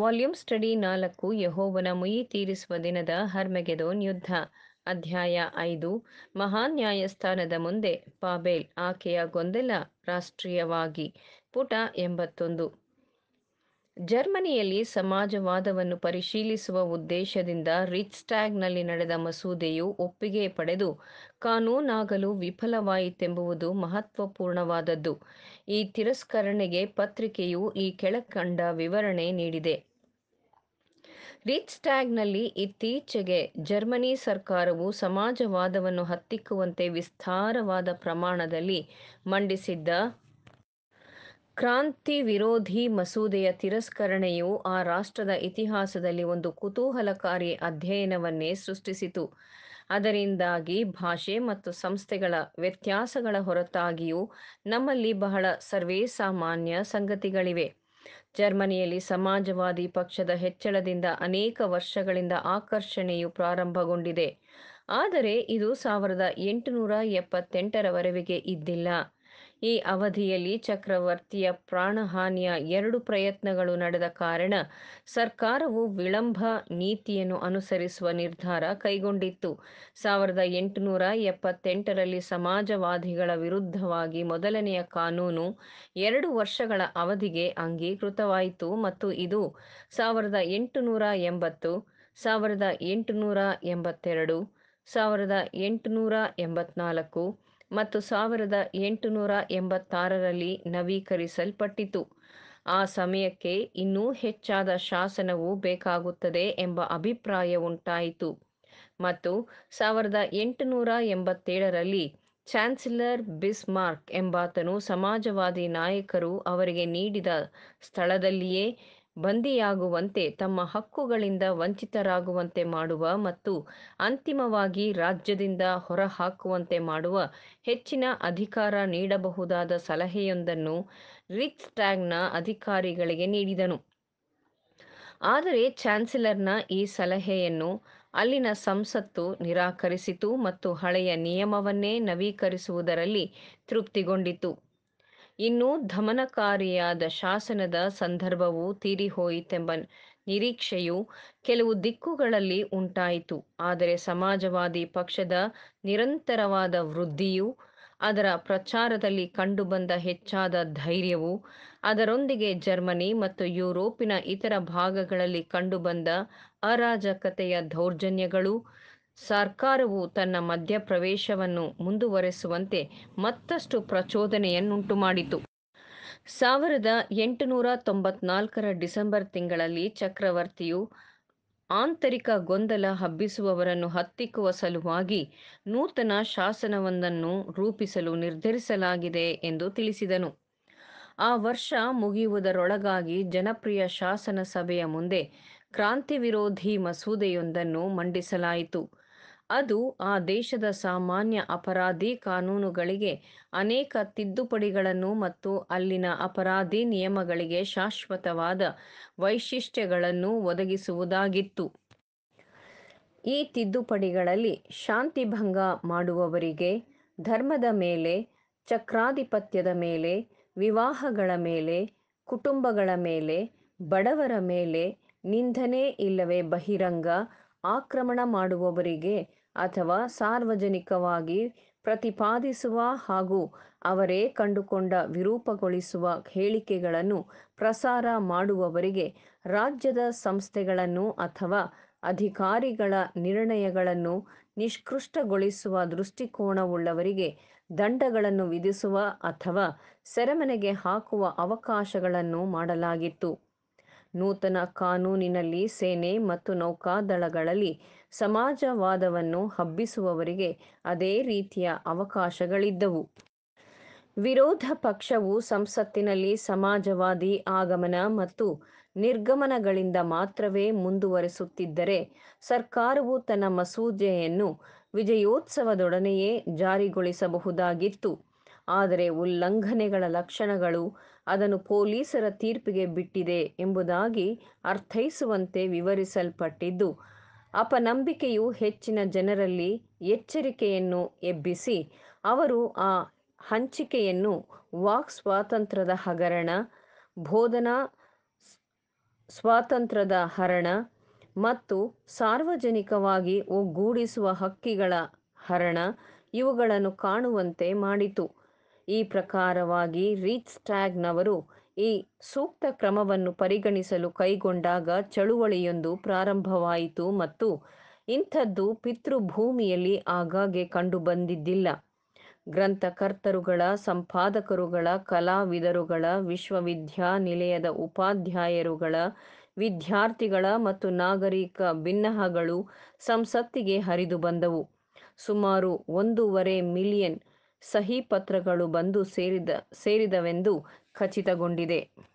Volume study ನಾಲ್ಕು ಯಹೋವನ ಮುಯಿ ತೀರಿಸುವ ದಿನದ ಹರ್ಮೆಗೆದೋನ್ ಯುದ್ಧ ಅಧ್ಯಾಯ ಐದು ಮಹಾನ್ ನ್ಯಾಯಸ್ಥಾನದ ಮುಂದೆ ಪಾಬೇಲ್ ಆಕೆಯ ಗೊಂದಲ ರಾಷ್ಟ್ರೀಯವಾಗಿ ಪುಟ ಎಂಬತ್ತೊಂದು ಜರ್ಮನಿಯಲ್ಲಿ ಸಮಾಜವಾದವನ್ನು ಪರಿಶೀಲಿಸುವ ಉದ್ದೇಶದಿಂದ ರಿಚ್ಸ್ಟ್ಯಾಗ್ನಲ್ಲಿ ನಡೆದ ಮಸೂದೆಯು ಒಪ್ಪಿಗೆ ಪಡೆದು ಕಾನೂನಾಗಲು ವಿಫಲವಾಯಿತೆಂಬುದು ಮಹತ್ವಪೂರ್ಣವಾದದ್ದು ಈ ತಿರಸ್ಕರಣೆಗೆ ಪತ್ರಿಕೆಯು ಈ ಕೆಳಕಂಡ ವಿವರಣೆ ನೀಡಿದೆ ರಿಚ್ಸ್ಟ್ಯಾಗ್ನಲ್ಲಿ ಇತ್ತೀಚೆಗೆ ಜರ್ಮನಿ ಸರ್ಕಾರವು ಸಮಾಜವಾದವನ್ನು ಹತ್ತಿಕ್ಕುವಂತೆ ವಿಸ್ತಾರವಾದ ಪ್ರಮಾಣದಲ್ಲಿ ಮಂಡಿಸಿದ್ದ ಕ್ರಾಂತಿ ವಿರೋಧಿ ಮಸೂದೆಯ ತಿರಸ್ಕರಣೆಯು ಆ ರಾಷ್ಟ್ರದ ಇತಿಹಾಸದಲ್ಲಿ ಒಂದು ಕುತೂಹಲಕಾರಿ ಅಧ್ಯಯನವನ್ನೇ ಸೃಷ್ಟಿಸಿತು ಅದರಿಂದಾಗಿ ಭಾಷೆ ಮತ್ತು ಸಂಸ್ಥೆಗಳ ವ್ಯತ್ಯಾಸಗಳ ಹೊರತಾಗಿಯೂ ನಮ್ಮಲ್ಲಿ ಬಹಳ ಸರ್ವೇಸಾಮಾನ್ಯ ಸಂಗತಿಗಳಿವೆ ಜರ್ಮನಿಯಲ್ಲಿ ಸಮಾಜವಾದಿ ಪಕ್ಷದ ಹೆಚ್ಚಳದಿಂದ ಅನೇಕ ವರ್ಷಗಳಿಂದ ಆಕರ್ಷಣೆಯು ಪ್ರಾರಂಭಗೊಂಡಿದೆ ಆದರೆ ಇದು ಸಾವಿರದ ಎಂಟುನೂರ ಎಪ್ಪತ್ತೆಂಟರವರೆಗೆ ಇದ್ದಿಲ್ಲ ಈ ಅವಧಿಯಲ್ಲಿ ಚಕ್ರವರ್ತಿಯ ಪ್ರಾಣಹಾನಿಯ ಎರಡು ಪ್ರಯತ್ನಗಳು ನಡೆದ ಕಾರಣ ಸರ್ಕಾರವು ವಿಳಂಬ ನೀತಿಯನ್ನು ಅನುಸರಿಸುವ ನಿರ್ಧಾರ ಕೈಗೊಂಡಿತ್ತು ಸಾವಿರದ ಎಂಟುನೂರ ಎಪ್ಪತ್ತೆಂಟರಲ್ಲಿ ಸಮಾಜವಾದಿಗಳ ವಿರುದ್ಧವಾಗಿ ಮೊದಲನೆಯ ಕಾನೂನು ಎರಡು ವರ್ಷಗಳ ಅವಧಿಗೆ ಅಂಗೀಕೃತವಾಯಿತು ಮತ್ತು ಇದು ಸಾವಿರದ ಎಂಟುನೂರ ಎಂಬತ್ತು ಸಾವಿರದ ಎಂಟುನೂರ ಎಂಬತ್ತೆರಡು ಸಾವಿರದ ಎಂಟುನೂರ ಎಂಬತ್ನಾಲ್ಕು ಮತ್ತು ಸಾವಿರದ ಎಂಟುನೂರ ಎಂಬತ್ತಾರರಲ್ಲಿ ನವೀಕರಿಸಲ್ಪಟ್ಟಿತು ಆ ಸಮಯಕ್ಕೆ ಇನ್ನೂ ಹೆಚ್ಚಾದ ಶಾಸನವು ಬೇಕಾಗುತ್ತದೆ ಎಂಬ ಅಭಿಪ್ರಾಯ ಉಂಟಾಯಿತು ಮತ್ತು ಸಾವಿರದ ಎಂಟುನೂರ ಎಂಬತ್ತೇಳರಲ್ಲಿ ಚಾನ್ಸಲರ್ ಬಿಸ್ಮಾರ್ಕ್ ಎಂಬಾತನು ಸಮಾಜವಾದಿ ನಾಯಕರು ಅವರಿಗೆ ನೀಡಿದ ಸ್ಥಳದಲ್ಲಿಯೇ ಬಂದಿಯಾಗುವಂತೆ ತಮ್ಮ ಹಕ್ಕುಗಳಿಂದ ವಂಚಿತರಾಗುವಂತೆ ಮಾಡುವ ಮತ್ತು ಅಂತಿಮವಾಗಿ ರಾಜ್ಯದಿಂದ ಹೊರಹಾಕುವಂತೆ ಮಾಡುವ ಹೆಚ್ಚಿನ ಅಧಿಕಾರ ನೀಡಬಹುದಾದ ಸಲಹೆಯೊಂದನ್ನು ರಿಕ್ ಟ್ಯಾಗ್ನ ಅಧಿಕಾರಿಗಳಿಗೆ ನೀಡಿದನು ಆದರೆ ಚಾನ್ಸಲರ್ನ ಈ ಸಲಹೆಯನ್ನು ಅಲ್ಲಿನ ಸಂಸತ್ತು ನಿರಾಕರಿಸಿತು ಮತ್ತು ಹಳೆಯ ನಿಯಮವನ್ನೇ ನವೀಕರಿಸುವುದರಲ್ಲಿ ತೃಪ್ತಿಗೊಂಡಿತು ಇನ್ನು ದಮನಕಾರಿಯಾದ ಶಾಸನದ ಸಂದರ್ಭವು ತೀರಿಹೋಯಿತೆಂಬ ನಿರೀಕ್ಷೆಯು ಕೆಲವು ದಿಕ್ಕುಗಳಲ್ಲಿ ಉಂಟಾಯಿತು ಆದರೆ ಸಮಾಜವಾದಿ ಪಕ್ಷದ ನಿರಂತರವಾದ ವೃದ್ಧಿಯು ಅದರ ಪ್ರಚಾರದಲ್ಲಿ ಕಂಡುಬಂದ ಹೆಚ್ಚಾದ ಧೈರ್ಯವು ಅದರೊಂದಿಗೆ ಜರ್ಮನಿ ಮತ್ತು ಯುರೋಪಿನ ಇತರ ಭಾಗಗಳಲ್ಲಿ ಕಂಡುಬಂದ ಅರಾಜಕತೆಯ ದೌರ್ಜನ್ಯಗಳು ಸರ್ಕಾರವು ತನ್ನ ಮಧ್ಯಪ್ರವೇಶವನ್ನು ಮುಂದುವರೆಸುವಂತೆ ಮತ್ತಷ್ಟು ಪ್ರಚೋದನೆಯನ್ನುಂಟು ಮಾಡಿತು ಸಾವಿರದ ಎಂಟುನೂರ ತೊಂಬತ್ನಾಲ್ಕರ ಡಿಸೆಂಬರ್ ತಿಂಗಳಲ್ಲಿ ಚಕ್ರವರ್ತಿಯು ಆಂತರಿಕ ಗೊಂದಲ ಹಬ್ಬಿಸುವವರನ್ನು ಹತ್ತಿಕ್ಕುವ ಸಲುವಾಗಿ ನೂತನ ಶಾಸನವೊಂದನ್ನು ರೂಪಿಸಲು ನಿರ್ಧರಿಸಲಾಗಿದೆ ಎಂದು ತಿಳಿಸಿದನು ಆ ವರ್ಷ ಮುಗಿಯುವುದರೊಳಗಾಗಿ ಜನಪ್ರಿಯ ಶಾಸನ ಸಭೆಯ ಮುಂದೆ ಕ್ರಾಂತಿ ವಿರೋಧಿ ಮಸೂದೆಯೊಂದನ್ನು ಮಂಡಿಸಲಾಯಿತು ಅದು ಆ ದೇಶದ ಸಾಮಾನ್ಯ ಅಪರಾಧಿ ಕಾನೂನುಗಳಿಗೆ ಅನೇಕ ತಿದ್ದುಪಡಿಗಳನ್ನು ಮತ್ತು ಅಲ್ಲಿನ ಅಪರಾಧಿ ನಿಯಮಗಳಿಗೆ ಶಾಶ್ವತವಾದ ವೈಶಿಷ್ಟ್ಯಗಳನ್ನು ಒದಗಿಸುವುದಾಗಿತ್ತು ಈ ತಿದ್ದುಪಡಿಗಳಲ್ಲಿ ಶಾಂತಿಭಂಗ ಮಾಡುವವರಿಗೆ ಧರ್ಮದ ಮೇಲೆ ಚಕ್ರಾಧಿಪತ್ಯದ ಮೇಲೆ ವಿವಾಹಗಳ ಮೇಲೆ ಕುಟುಂಬಗಳ ಮೇಲೆ ಬಡವರ ಮೇಲೆ ನಿಂದನೆ ಇಲ್ಲವೇ ಬಹಿರಂಗ ಆಕ್ರಮಣ ಮಾಡುವವರಿಗೆ ಅಥವಾ ಸಾರ್ವಜನಿಕವಾಗಿ ಪ್ರತಿಪಾದಿಸುವ ಹಾಗೂ ಅವರೇ ಕಂಡುಕೊಂಡ ವಿರೂಪಗೊಳಿಸುವ ಹೇಳಿಕೆಗಳನ್ನು ಪ್ರಸಾರ ಮಾಡುವವರಿಗೆ ರಾಜ್ಯದ ಸಂಸ್ಥೆಗಳನ್ನು ಅಥವಾ ಅಧಿಕಾರಿಗಳ ನಿರ್ಣಯಗಳನ್ನು ನಿಷ್ಕೃಷ್ಟಗೊಳಿಸುವ ದೃಷ್ಟಿಕೋನವುಳ್ಳವರಿಗೆ ದಂಡಗಳನ್ನು ವಿಧಿಸುವ ಅಥವಾ ಸೆರೆಮನೆಗೆ ಹಾಕುವ ಅವಕಾಶಗಳನ್ನು ಮಾಡಲಾಗಿತ್ತು ನೂತನ ಕಾನೂನಿನಲ್ಲಿ ಸೇನೆ ಮತ್ತು ನೌಕಾದಳಗಳಲ್ಲಿ ಸಮಾಜವಾದವನ್ನು ಹಬ್ಬಿಸುವವರಿಗೆ ಅದೇ ರೀತಿಯ ಅವಕಾಶಗಳಿದ್ದವು. ವಿರೋಧ ಪಕ್ಷವು ಸಂಸತ್ತಿನಲ್ಲಿ ಸಮಾಜವಾದಿ ಆಗಮನ ಮತ್ತು ನಿರ್ಗಮನಗಳಿಂದ ಮಾತ್ರವೇ ಮುಂದುವರೆಸುತ್ತಿದ್ದರೆ ಸರ್ಕಾರವು ತನ್ನ ಮಸೂದೆಯನ್ನು ವಿಜಯೋತ್ಸವದೊಡನೆಯೇ ಜಾರಿಗೊಳಿಸಬಹುದಾಗಿತ್ತು. ಆದರೆ ಉಲ್ಲಂಘನೆಗಳ ಲಕ್ಷಣಗಳು ಅದನ್ನು ಪೊಲೀಸರ ತೀರ್ಪಿಗೆ ಬಿಟ್ಟಿದೆ ಎಂಬುದಾಗಿ ಅರ್ಥೈಸುವಂತೆ ವಿವರಿಸಲ್ಪಟ್ಟಿದ್ದು ಅಪನಂಬಿಕೆಯು ಹೆಚ್ಚಿನ ಜನರಲ್ಲಿ ಎಚ್ಚರಿಕೆಯನ್ನು ಎಬ್ಬಿಸಿ ಅವರು ಆ ಹಂಚಿಕೆಯನ್ನು ವಾಕ್ ಸ್ವಾತಂತ್ರ್ಯದ ಹಗರಣ ಬೋಧನಾ ಸ್ವಾತಂತ್ರ್ಯದ ಹರಣ ಮತ್ತು ಸಾರ್ವಜನಿಕವಾಗಿ ಒಗ್ಗೂಡಿಸುವ ಹಕ್ಕಿಗಳ ಹರಣ ಇವುಗಳನ್ನು ಕಾಣುವಂತೆ ಮಾಡಿತು ಈ ಪ್ರಕಾರವಾಗಿ ರೀಚ್ಸ್ಟ್ಯಾಗ್ನವರು ಈ ಸೂಕ್ತ ಕ್ರಮವನ್ನು ಪರಿಗಣಿಸಲು ಕೈಗೊಂಡಾಗ ಚಳುವಳಿಯೊಂದು ಪ್ರಾರಂಭವಾಯಿತು ಮತ್ತು ಇಂಥದ್ದು ಪಿತೃಭೂಮಿಯಲ್ಲಿ ಆಗಾಗ್ಗೆ ಕಂಡುಬಂದಿದ್ದಿಲ್ಲ ಗ್ರಂಥಕರ್ತರುಗಳ ಸಂಪಾದಕರುಗಳ ಕಲಾವಿದರುಗಳ ವಿಶ್ವವಿದ್ಯಾನಿಲಯದ ಉಪಾಧ್ಯಾಯರುಗಳ ವಿದ್ಯಾರ್ಥಿಗಳ ಮತ್ತು ನಾಗರಿಕ ಭಿನ್ನಹಗಳು ಸಂಸತ್ತಿಗೆ ಹರಿದು ಬಂದವು ಸುಮಾರು ಒಂದೂವರೆ ಮಿಲಿಯನ್ ಸಹಿ ಪತ್ರಗಳು ಬಂದು ಸೇರಿದ ಸೇರಿದವೆಂದು ಖಚಿತಗೊಂಡಿದೆ